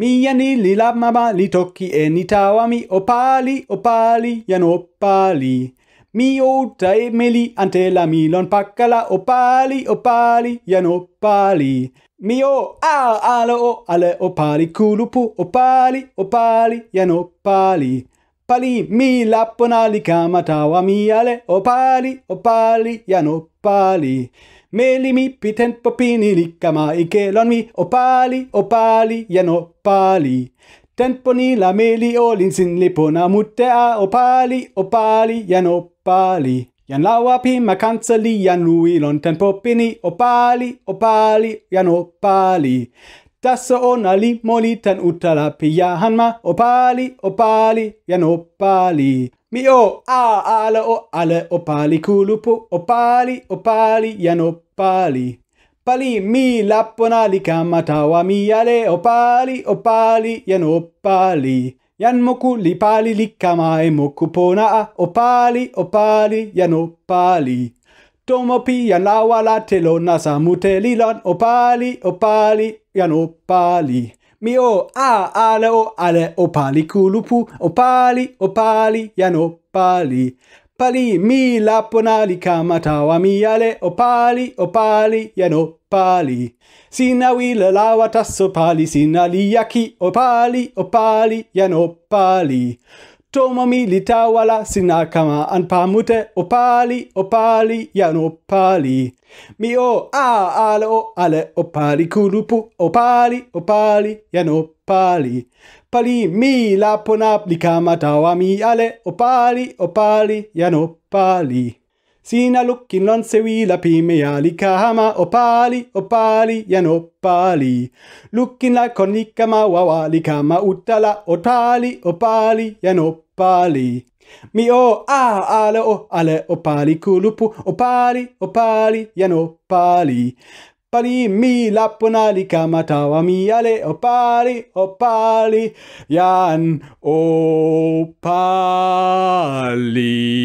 Mi yani li mama li toki e ni tawa mi opali opali yan opali. Mi o e meli ante la milon pakala opali opali yan opali. Mi o a ale o ale opali kulupu opali opali yan opali. Pali mi lapona li kamatawa mi ale opali opali yan opali. Meli mi pitent popini ma ikelon mi opali, opali ja no pali. la meli olin sin lipona muttea opali, opali ja no pali. Jan lauapi ma kanssa liian luilon, ten poppini opali, opali ja no pali. Tässä on ali tan utala hanma opali opali yan opali. Mio a ale o ale opali kulupu opali opali yan opali. Pali mi lapponali kamatawa ale opali opali yan opali. Yan moku li likama e moku pona opali opali yan opali tomo pian la wala telo nasa mutelilon opali opali yan opali. Mi o a ale o ale opali kulupu opali opali yan opali. Pali mi laponali kamatawa mi ale opali opali yan opali. Sina wila lawa tasso pali sina liaki opali opali yan opali tomomi litawala sina kama anpamute opali opali yanopali. Mi o a ale o ale opali kulupu opali opali yanopali. Pali mi la ponap likama tawami ale opali opali yanopali. Sinä lukkinnon sewila pimeä likahama opali, opali ja nopali. Lukkinla konnikkama wawa likama uttala otali, opali ja nopali. Mi o a ale o ale opali kulupu opali, opali ja nopali. Pali mi lappuna likama tawa mi ale opali, opali jan opali.